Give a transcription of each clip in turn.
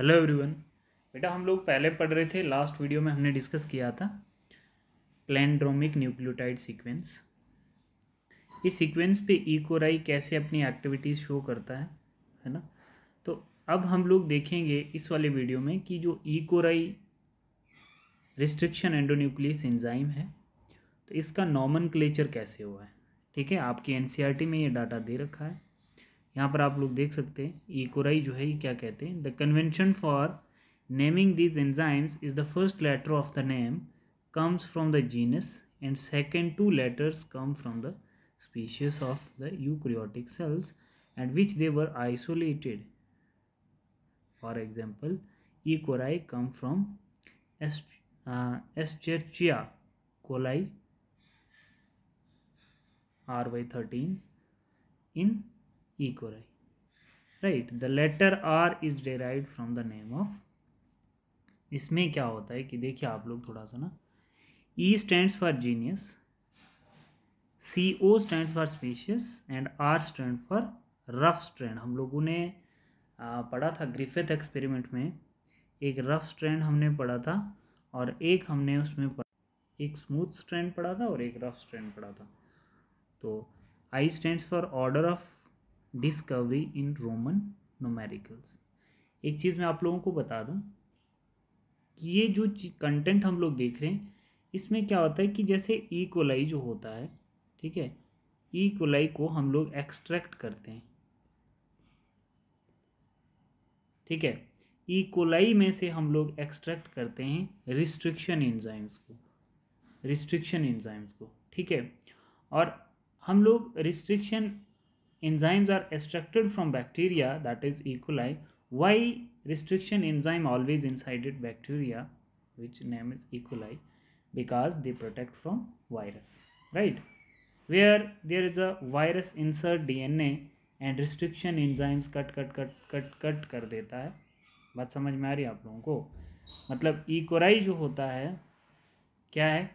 Hello everyone बेटा हम लोग पहले पढ़ रहे थे लास्ट वीडियो में हमने डिस्कस किया था प्लैंड्रोमिक न्यूक्लियोटाइड सीक्वेंस इस सीक्वेंस पे ईकोराई कैसे अपनी एक्टिविटीज़ शो करता है है ना तो अब हम लोग देखेंगे इस वाले वीडियो में कि जो ईकोराई रिस्ट्रिक्शन एंडोन्यूक्लियस एंजाइम है तो इसका नॉमन कैसे हुआ है ठीक है आपकी एन e में ये डाटा दे रखा है यहाँ पर आप लोग देख सकते हैं ई कोराई जो है ये क्या कहते हैं the convention for naming these enzymes is the first letter of the name comes from the genus and second two letters come from the species of the eukaryotic cells and which they were isolated for example EcoRI come from Escherichia coli R Y thirteen in E. coli. Right, the letter R is derived from the name इसमें क्या होता है कि देखिए आप लोग थोड़ा सा ना E stand for genus C O stand for species and R stand for rough strand हम लोगों ने पढ़ा था ग्रिफेथ एक्सपेरिमेंट में एक रफ स्ट्रैंड हमने पढ़ा था और एक हमने उसमें एक स्मूथ स्ट्रैंड पढ़ा था और एक रफ स्ट्रैंड पढ़ा था तो I stand for order of discovery in Roman numericals एक चीज़ मैं आप लोगों को बता दूं कि ये जो कंटेंट हम लोग देख रहे हैं इसमें क्या होता है कि जैसे कोलाई e जो होता है ठीक है ईकोलाई e को हम लोग एक्सट्रैक्ट करते हैं ठीक है ईकोलाई e में से हम लोग एक्सट्रैक्ट करते हैं रिस्ट्रिक्शन एंजाइम्स को रिस्ट्रिक्शन एंजाइम्स को ठीक है और हम लोग restriction enzymes are extracted from bacteria that is E. coli. Why restriction enzyme always inside it bacteria which name is E. coli because they protect from virus right where there is a virus insert DNA and restriction enzymes cut cut cut cut cut कर देता है बात समझ में आ रही है आप लोगों को मतलब ईकोराई जो होता है क्या है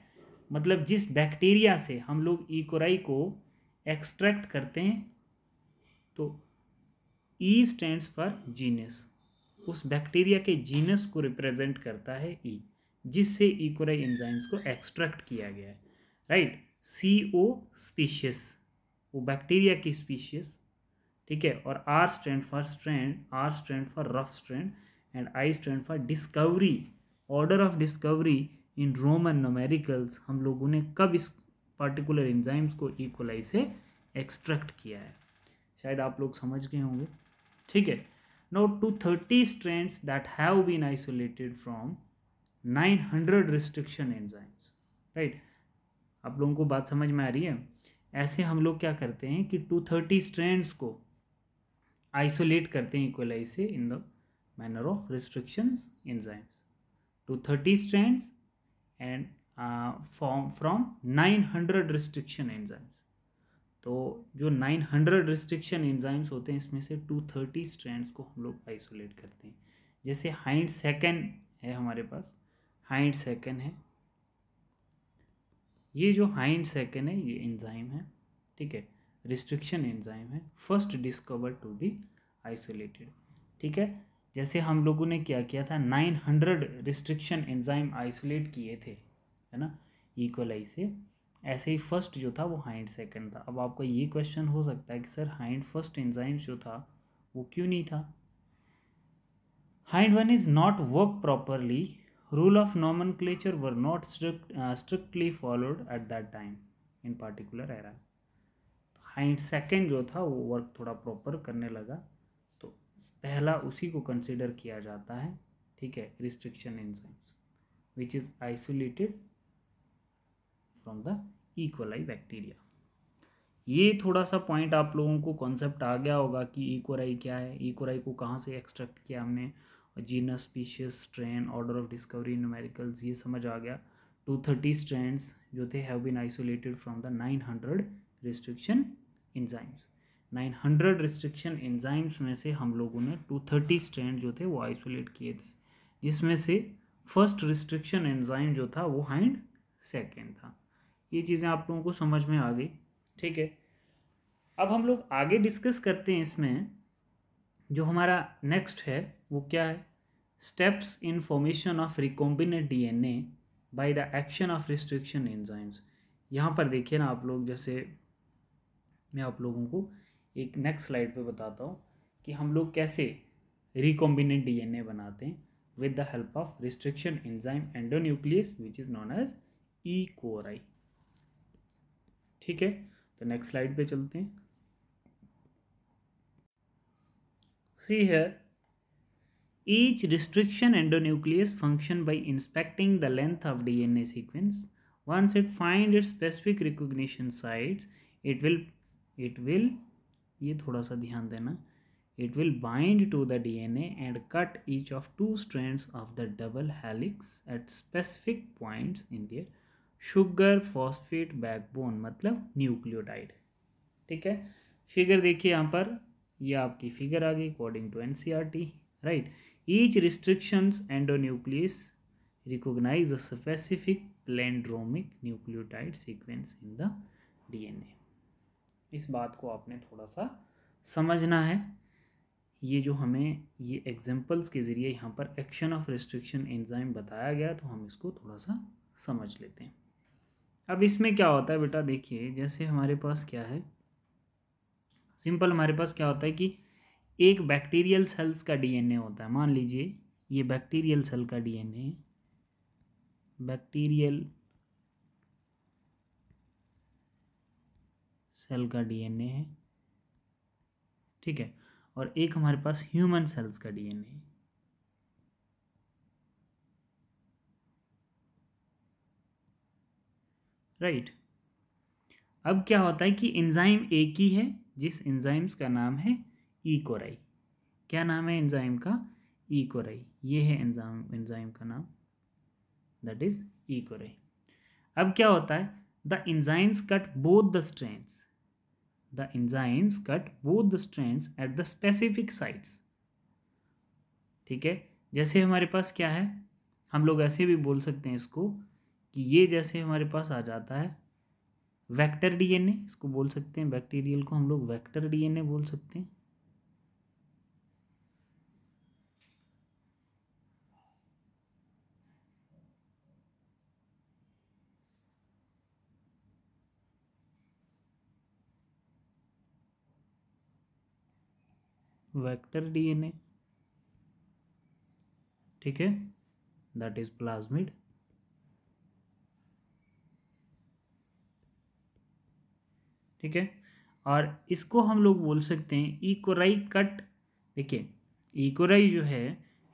मतलब जिस बैक्टीरिया से हम लोग ईकोराई को एक्सट्रैक्ट करते हैं तो ई स्टैंड्स फॉर जीनस उस बैक्टीरिया के जीनस को रिप्रेजेंट करता है ई e, जिससे इकोराई e एंजाइम्स को एक्सट्रैक्ट किया गया है राइट सी ओ स्पीशियस वो बैक्टीरिया की स्पीशियस ठीक है और R stand for strand R stand for rough strand and I stand for discovery order of discovery in Roman numericals हम लोगों ने कब इस पर्टिकुलर एंजाइम्स को इकोलाई e से एक्सट्रैक्ट किया है शायद आप लोग समझ गए होंगे ठीक है note two thirty strands that have been isolated from nine hundred restriction enzymes right आप लोगों को बात समझ में आ रही है ऐसे हम लोग क्या करते हैं कि टू थर्टी स्ट्रेंड्स को आइसोलेट करते हैं इक्वलाइज से in the manner of restrictions enzymes two thirty strands and uh, from nine hundred restriction enzymes तो जो 900 रिस्ट्रिक्शन एंजाइम्स होते हैं इसमें से 230 स्ट्रैंड्स को हम लोग आइसोलेट करते हैं जैसे हाइंड सेकंड है हमारे पास हाइंड सेकेंड है ये जो हाइंड सेकेंड है ये एंजाइम है ठीक है रिस्ट्रिक्शन एंजाइम है first discover to be isolated ठीक है जैसे हम लोगों ने क्या किया था 900 रिस्ट्रिक्शन एंजाइम आइसोलेट किए थे है ना इक्वलाई से ऐसे ही फर्स्ट जो था वो हाइंड सेकंड था अब आपका ये क्वेश्चन हो सकता है कि सर हाइंड फर्स्ट एंजाइम जो था वो क्यों नहीं था Hind one is not work properly rule of nomenclature were not strictly followed at that time in particular era Hind second जो था वो वर्क थोड़ा प्रॉपर करने लगा तो पहला उसी को कंसिडर किया जाता है ठीक है restriction science which is isolated from the E coli bacteria ये थोड़ा सा पॉइंट आप लोगों को कॉन्सेप्ट आ गया होगा कि इकोराई क्या है इकोराई को कहाँ से एक्सट्रैक्ट किया हमने genus species strain order of discovery numericals ये समझ आ गया टू थर्टी स्ट्रेंड्स जो थे have been isolated from the nine hundred restriction enzymes nine hundred restriction enzymes में से हम लोगों ने टू थर्टी स्ट्रेंड जो थे वो आइसोलेट किए थे जिसमें से फर्स्ट रिस्ट्रिक्शन एंजाइम जो था वो हाइंड सेकेंड था ये चीज़ें आप लोगों को समझ में आ गई ठीक है अब हम लोग आगे डिस्कस करते हैं इसमें जो हमारा नेक्स्ट है वो क्या है steps in formation of recombinant DNA by the action of restriction enzymes यहाँ पर देखिए ना आप लोग जैसे मैं आप लोगों को एक नेक्स्ट स्लाइड पे बताता हूँ कि हम लोग कैसे एन डीएनए बनाते हैं with the help of restriction enzyme endonuclease which is known as EcoRI ठीक है तो नेक्स्ट स्लाइड पे चलते हैं सी है each restriction endonuclease function by inspecting the length of DNA sequence once it find its specific recognition sites it will it will ये थोड़ा सा ध्यान देना it will bind to the DNA and cut each of two strands of the double helix at specific points in their sugar phosphate backbone मतलब nucleotide ठीक है figure देखिए यहाँ पर ये आपकी फिगर आ गई according to an right each restrictions endonuclease recognize a specific palindromic nucleotide sequence in the DNA इस बात को आपने थोड़ा सा समझना है ये जो हमें ये एग्जाम्पल्स के ज़रिए यहाँ पर एक्शन ऑफ रिस्ट्रिक्शन एंजाइम बताया गया तो हम इसको थोड़ा सा समझ लेते हैं अब इसमें क्या होता है बेटा देखिए जैसे हमारे पास क्या है सिंपल हमारे पास क्या होता है कि एक बैक्टीरियल सेल्स का डीएनए होता है मान लीजिए ये बैक्टीरियल सेल का डीएनए बैक्टीरियल सेल का डीएनए है ठीक है और एक हमारे पास ह्यूमन सेल्स का डीएनए है राइट अब क्या होता है कि एंजाइम एक ही है जिस एंजाइम्स का नाम है ईकोराई e क्या नाम है एंजाइम का ईकोराई e ये है एंजाम एंजाइम का नाम दैट इज ईकोराई e अब क्या होता है the enzymes cut both the strands the enzymes cut both the strands at the specific sites ठीक है जैसे हमारे पास क्या है हम लोग ऐसे भी बोल सकते हैं इसको कि ये जैसे हमारे पास आ जाता है वेक्टर डीएनए इसको बोल सकते हैं बैक्टीरियल को हम लोग वेक्टर डीएनए बोल सकते हैं वेक्टर डीएनए ठीक है दैट इज प्लाज्मिड ठीक है और इसको हम लोग बोल सकते हैं इकोराई कट देखिए इकोराई जो है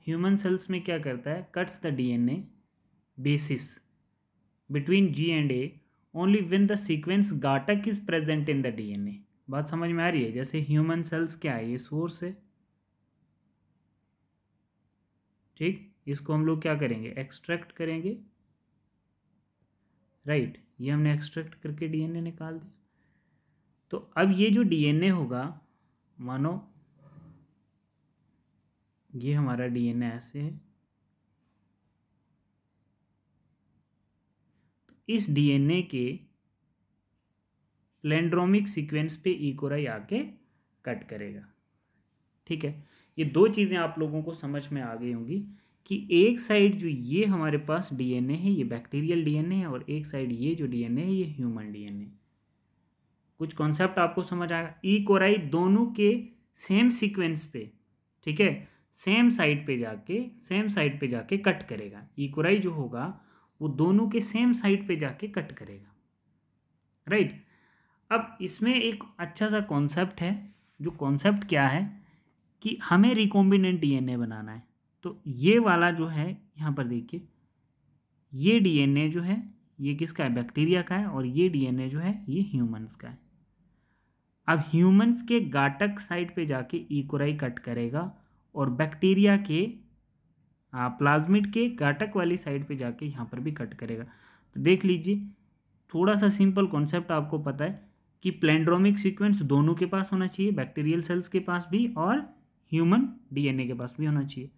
ह्यूमन सेल्स में क्या करता है cuts the DNA bases between G and A only when the sequence गाटक is present in the DNA बात समझ में आ रही है जैसे ह्यूमन सेल्स क्या है ये सोर्स है ठीक इसको हम लोग क्या करेंगे एक्सट्रैक्ट करेंगे राइट right, ये हमने एक्सट्रैक्ट करके डीएनए निकाल दिया तो अब ये जो डीएनए होगा मानो ये हमारा डीएनए ऐसे है तो इस डीएनए के प्लेंड्रोमिक सीक्वेंस पे इकोराई e आके कट करेगा ठीक है ये दो चीज़ें आप लोगों को समझ में आ गई होंगी कि एक साइड जो ये हमारे पास डीएनए है ये बैक्टीरियल डीएनए है और एक साइड ये जो डीएनए है ये ह्यूमन डीएनए है कुछ कॉन्सेप्ट आपको समझ आएगा ई e कोराई दोनों के सेम सीक्वेंस पे ठीक है सेम साइड पे जाके सेम साइड पे जाके कट करेगा ई e कोराई जो होगा वो दोनों के सेम साइड पे जाके कट करेगा राइट right? अब इसमें एक अच्छा सा कॉन्सेप्ट है जो कॉन्सेप्ट क्या है कि हमें रिकॉम्बिनेंट डीएनए बनाना है तो ये वाला जो है यहाँ पर देखिए ये डीएनए जो है ये किसका है बैक्टीरिया का है और ये डीएनए जो है ये ह्यूमंस का है अब ह्यूमंस के गाटक साइड पे जाके इकोराई e. कट करेगा और बैक्टीरिया के हाँ प्लाज्मिड के गाटक वाली साइड पे जाके यहाँ पर भी कट करेगा तो देख लीजिए थोड़ा सा सिंपल कॉन्सेप्ट आपको पता है कि प्लेंड्रोमिक सीक्वेंस दोनों के पास होना चाहिए बैक्टीरियल सेल्स के पास भी और ह्यूमन डीएनए के पास भी होना चाहिए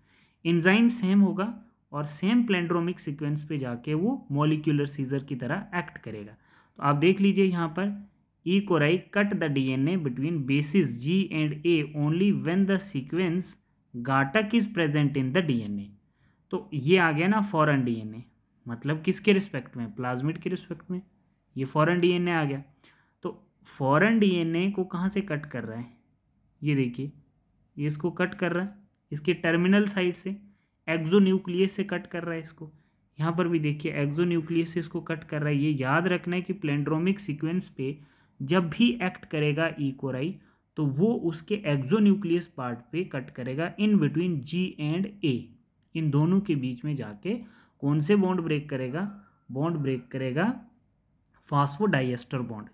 इंजाइम सेम होगा और सेम प्लेंड्रोमिक सीक्वेंस पे जाके वो मॉलिक्यूलर सीजर की तरह एक्ट करेगा तो आप देख लीजिए यहाँ पर e the cut the DNA between bases G and A only when the sequence गाटक is present in the DNA तो ये आ गया ना फॉरन ए मतलब किसके रिस्पेक्ट में प्लाज्मिड के रिस्पेक्ट में ये फॉरन ए आ गया तो फॉरन ए को कहाँ से कट कर रहा है ये देखिए ये इसको कट कर रहा है इसके टर्मिनल साइड से एक्जो न्यूक्लियस से कट कर रहा है इसको यहाँ पर भी देखिए एक्जो न्यूक्लियस से इसको कट कर रहा है ये याद रखना है कि प्लेंड्रोमिक सीक्वेंस पे जब भी एक्ट करेगा ईकोराई e तो वो उसके एक्जोन्यूक्लियस पार्ट पे कट करेगा इन बिटवीन जी एंड ए इन दोनों के बीच में जाके कौन से बॉन्ड ब्रेक करेगा बॉन्ड ब्रेक करेगा फास्फोडाइएस्टर बॉन्ड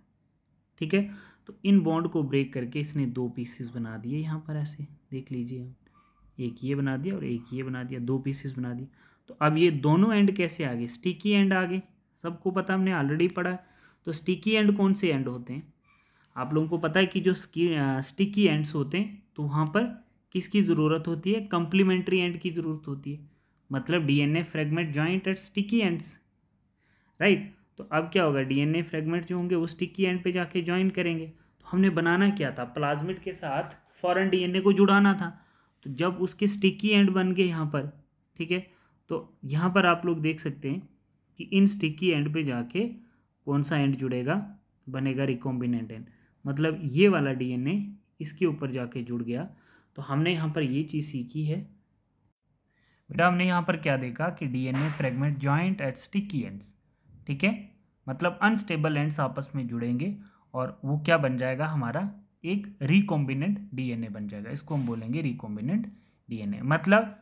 ठीक है तो इन बॉन्ड को ब्रेक करके इसने दो पीसेस बना दिए यहाँ पर ऐसे देख लीजिए एक ये बना दिया और एक ये बना दिया दो पीसेस बना दिए तो अब ये दोनों एंड कैसे आ गए स्टिकी एंड आ गए सबको पता हमने ऑलरेडी पढ़ा तो स्टिकी एंड कौन से एंड होते हैं आप लोगों को पता है कि जो स्टिकी एंड्स होते हैं तो वहाँ पर किसकी ज़रूरत होती है कम्प्लीमेंट्री एंड की ज़रूरत होती है मतलब DNA fragment joint at sticky ends right तो अब क्या होगा डीएनए फ्रेगमेंट जो होंगे वो स्टिकी एंड पे जाके ज्वाइन करेंगे तो हमने बनाना क्या था प्लाज्मिड के साथ फॉरन ए को जुड़ाना था तो जब उसके स्टिकी एंड बन गए यहाँ पर ठीक है तो यहाँ पर आप लोग देख सकते हैं कि इन स्टिकी एंड पे जाके कौन सा एंड जुड़ेगा बनेगा रिकॉम्बिनेंट एंड मतलब ये वाला डीएनए इसके ऊपर जाके जुड़ गया तो हमने यहाँ पर ये चीज़ सीखी है बेटा हमने यहाँ पर क्या देखा कि DNA fragment joint at sticky ends ठीक है मतलब अनस्टेबल एंड्स आपस में जुड़ेंगे और वो क्या बन जाएगा हमारा एक रिकॉम्बिनेंट डीएनए बन जाएगा इसको हम बोलेंगे रिकॉम्बिनेंट डीएनए मतलब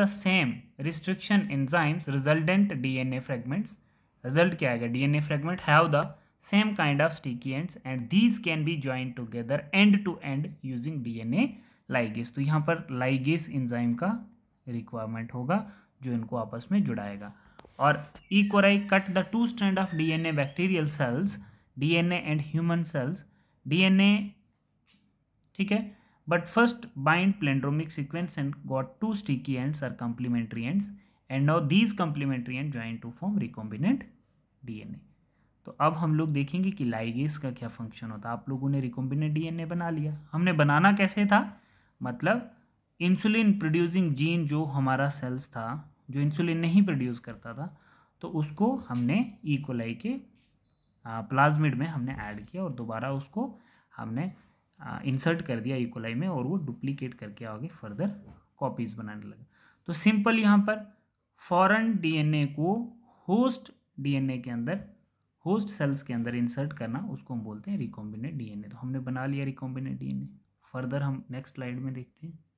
the same restriction enzymes restriction D N A fragment result क्या आएगा DNA fragment have the same kind of sticky ends and these can be join together end to end using DNA ligase तो यहाँ पर ligase enzyme का requirement होगा जो इनको आपस में जुड़ाएगा और EcoRI cut the two stand of DNA bacterial cells DNA and human cells DNA ठीक है but first bind palindromic sequence and got two sticky ends are complementary ends and now these complementary end join to form recombinant DNA तो अब हम लोग देखेंगे कि ligase का क्या फंक्शन होता है आप लोगों ने रिकॉम्बिनेंट डीएनए बना लिया हमने बनाना कैसे था मतलब इंसुलिन प्रोड्यूसिंग जीन जो हमारा सेल्स था जो इंसुलिन नहीं प्रोड्यूस करता था तो उसको हमने ईकोलाई e. के प्लाज्मिड में हमने ऐड किया और दोबारा उसको हमने इंसर्ट कर दिया ईकोलाई e. में और वो डुप्लीकेट करके आगे फर्दर कॉपीज़ बनाने लगा तो सिंपल यहाँ पर फॉरन डीएनए को होस्ट डीएनए के अंदर होस्ट सेल्स के अंदर इंसर्ट करना उसको हम बोलते हैं रिकॉम्बिनेट डीएनए तो हमने बना लिया रिकॉम्बिनेट डीएनए फर्दर हम नेक्स्ट स्लाइड में देखते हैं